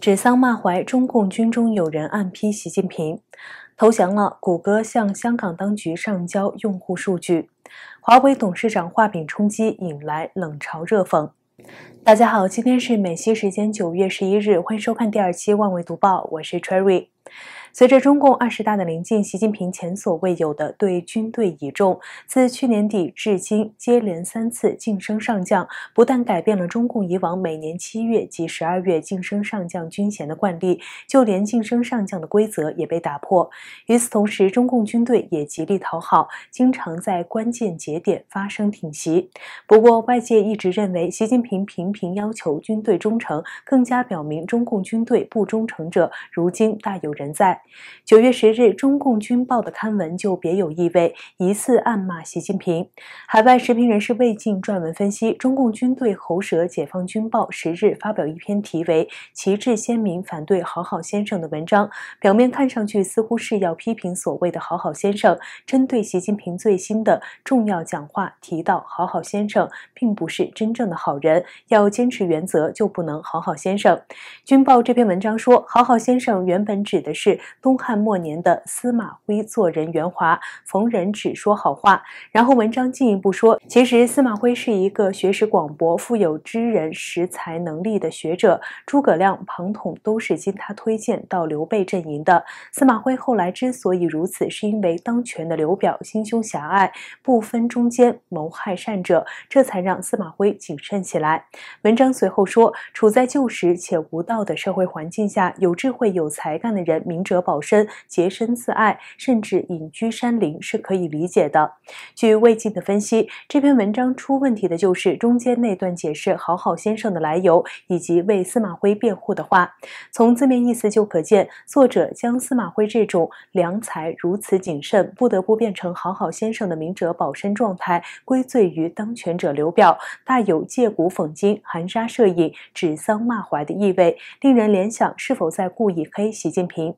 指桑骂槐，中共军中有人暗批习近平，投降了。谷歌向香港当局上交用户数据，华为董事长画饼充饥，引来冷嘲热讽。大家好，今天是美西时间九月十一日，欢迎收看第二期《万维读报》，我是 Cherry。随着中共二十大的临近，习近平前所未有的对军队倚重，自去年底至今，接连三次晋升上将，不但改变了中共以往每年七月及十二月晋升上将军衔的惯例，就连晋升上将的规则也被打破。与此同时，中共军队也极力讨好，经常在关键节点发声挺袭。不过，外界一直认为习近平频频要求军队忠诚，更加表明中共军队不忠诚者，如今大有人在。九月十日，中共军报的刊文就别有意味，疑似暗骂习近平。海外时评人士魏晋撰文分析，中共军队喉舌《解放军报》十日发表一篇题为《旗帜鲜明反对好好先生》的文章，表面看上去似乎是要批评所谓的“好好先生”。针对习近平最新的重要讲话，提到“好好先生”并不是真正的好人，要坚持原则就不能“好好先生”。军报这篇文章说，“好好先生”原本指的是。东汉末年的司马徽做人圆滑，逢人只说好话。然后文章进一步说，其实司马徽是一个学识广博、富有知人识才能力的学者。诸葛亮、庞统都是经他推荐到刘备阵营的。司马徽后来之所以如此，是因为当权的刘表心胸狭隘，不分忠奸，谋害善者，这才让司马徽谨慎起来。文章随后说，处在旧时且无道的社会环境下，有智慧、有才干的人，明哲保身、洁身自爱，甚至隐居山林是可以理解的。据魏晋的分析，这篇文章出问题的就是中间那段解释“好好先生”的来由以及为司马徽辩护的话。从字面意思就可见，作者将司马徽这种良才如此谨慎，不得不变成“好好先生”的明哲保身状态，归罪于当权者刘表，大有借古讽今、含沙射影、指桑骂槐的意味，令人联想是否在故意黑习近平。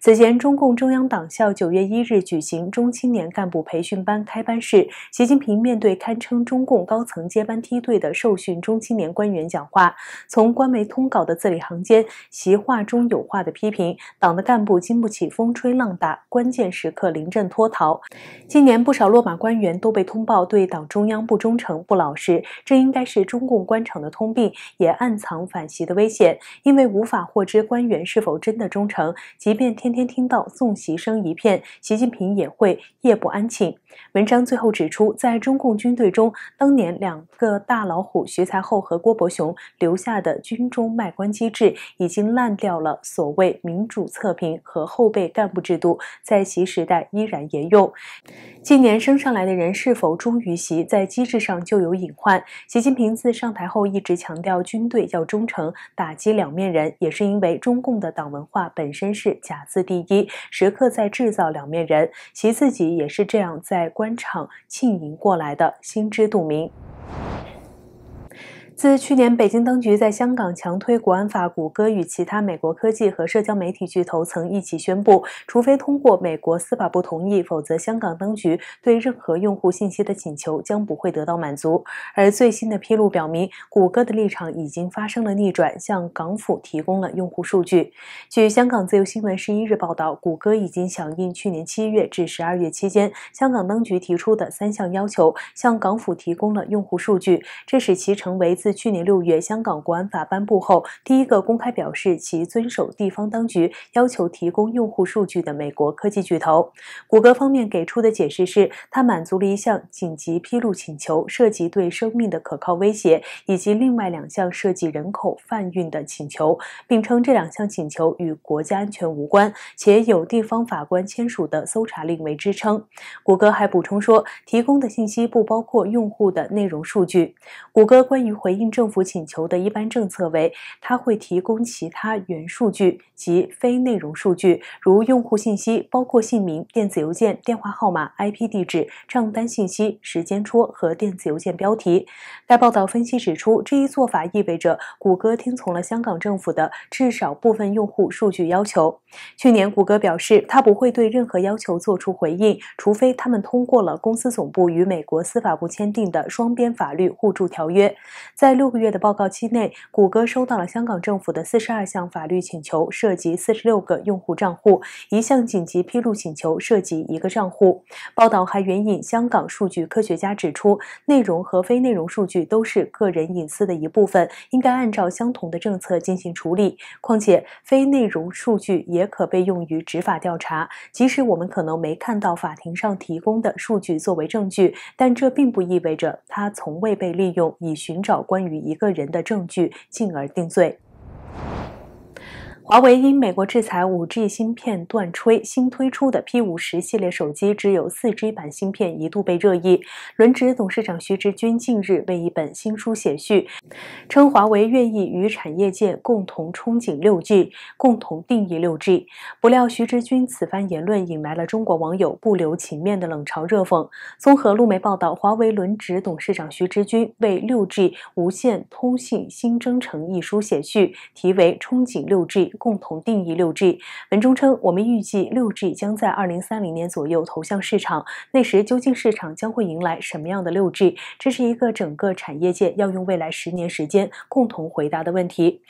此前，中共中央党校九月一日举行中青年干部培训班开班式，习近平面对堪称中共高层接班梯队的受训中青年官员讲话。从官媒通稿的字里行间，习话中有话的批评党的干部经不起风吹浪打，关键时刻临阵脱逃。今年不少落马官员都被通报对党中央不忠诚不老实，这应该是中共官场的通病，也暗藏反袭的危险，因为无法获知官员是否真的忠诚，即便。天天听到送席声一片，习近平也会夜不安寝。文章最后指出，在中共军队中，当年两个大老虎徐才厚和郭伯雄留下的军中卖官机制已经烂掉了，所谓民主测评和后备干部制度在习时代依然沿用。近年升上来的人是否忠于习，在机制上就有隐患。习近平自上台后一直强调军队要忠诚，打击两面人，也是因为中共的党文化本身是假。打字第一，时刻在制造两面人，其自己也是这样在官场浸淫过来的，心知肚明。自去年北京当局在香港强推国安法，谷歌与其他美国科技和社交媒体巨头曾一起宣布，除非通过美国司法部同意，否则香港当局对任何用户信息的请求将不会得到满足。而最新的披露表明，谷歌的立场已经发生了逆转，向港府提供了用户数据。据香港自由新闻十一日报道，谷歌已经响应去年七月至十二月期间香港当局提出的三项要求，向港府提供了用户数据，这使其成为自去年六月，香港国安法颁布后，第一个公开表示其遵守地方当局要求提供用户数据的美国科技巨头谷歌方面给出的解释是，它满足了一项紧急披露请求，涉及对生命的可靠威胁，以及另外两项涉及人口贩运的请求，并称这两项请求与国家安全无关，且有地方法官签署的搜查令为支撑。谷歌还补充说，提供的信息不包括用户的内容数据。谷歌关于回。应政府请求的一般政策为，他会提供其他元数据及非内容数据，如用户信息，包括姓名、电子邮件、电话号码、IP 地址、账单信息、时间戳和电子邮件标题。该报道分析指出，这一做法意味着谷歌听从了香港政府的至少部分用户数据要求。去年，谷歌表示，他不会对任何要求做出回应，除非他们通过了公司总部与美国司法部签订的双边法律互助条约。在在六个月的报告期内，谷歌收到了香港政府的四十二项法律请求，涉及四十六个用户账户，一项紧急披露请求涉及一个账户。报道还援引香港数据科学家指出，内容和非内容数据都是个人隐私的一部分，应该按照相同的政策进行处理。况且，非内容数据也可被用于执法调查，即使我们可能没看到法庭上提供的数据作为证据，但这并不意味着它从未被利用以寻找关。关于一个人的证据，进而定罪。华为因美国制裁 5G 芯片断炊，新推出的 P50 系列手机只有四 G 版芯片，一度被热议。轮值董事长徐直军近日为一本新书写序，称华为愿意与产业界共同憧憬六 G，共同定义六 G。不料，徐直军此番言论引来了中国网友不留情面的冷嘲热讽。综合路媒报道，华为轮值董事长徐直军为《六 G 无线通信新征程》一书写序，题为“憧憬六 G”。共同定义六 G。文中称，我们预计六 G 将在二零三零年左右投向市场。那时究竟市场将会迎来什么样的六 G？这是一个整个产业界要用未来十年时间共同回答的问题。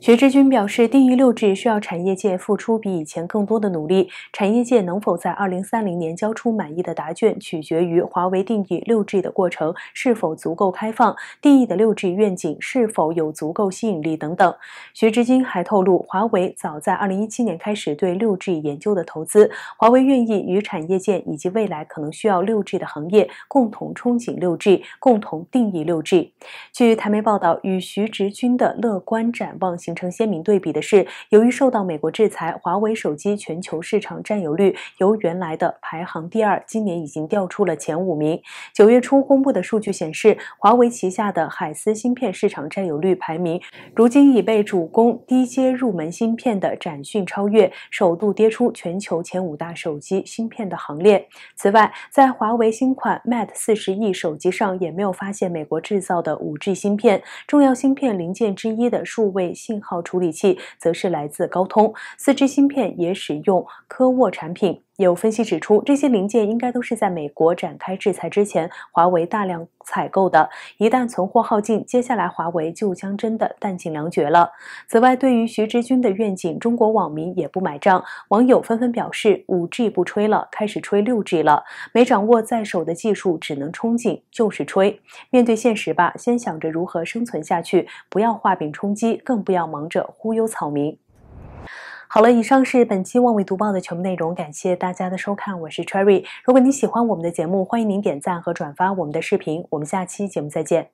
徐志军表示，定义六 G 需要产业界付出比以前更多的努力。产业界能否在二零三零年交出满意的答卷，取决于华为定义六 G 的过程是否足够开放，定义的六 G 愿景是否有足够吸引力等等。徐志军还透露，华为。为早在二零一七年开始对六 G 研究的投资，华为愿意与产业界以及未来可能需要六 G 的行业共同憧憬六 G，共同定义六 G。据台媒报道，与徐直军的乐观展望形成鲜明对比的是，由于受到美国制裁，华为手机全球市场占有率由原来的排行第二，今年已经掉出了前五名。九月初公布的数据显示，华为旗下的海思芯片市场占有率排名如今已被主攻低阶入门芯。芯片的展讯超越，首度跌出全球前五大手机芯片的行列。此外，在华为新款 Mate 四十 E 手机上也没有发现美国制造的 5G 芯片，重要芯片零件之一的数位信号处理器则是来自高通，四 G 芯片也使用科沃产品。有分析指出，这些零件应该都是在美国展开制裁之前，华为大量采购的。一旦存货耗尽，接下来华为就将真的弹尽粮绝了。此外，对于徐直军的愿景，中国网民也不买账，网友纷纷表示：“5G 不吹了，开始吹 6G 了。没掌握在手的技术，只能憧憬，就是吹。面对现实吧，先想着如何生存下去，不要画饼充饥，更不要忙着忽悠草民。”好了，以上是本期《望维读报》的全部内容，感谢大家的收看，我是 Cherry。如果你喜欢我们的节目，欢迎您点赞和转发我们的视频。我们下期节目再见。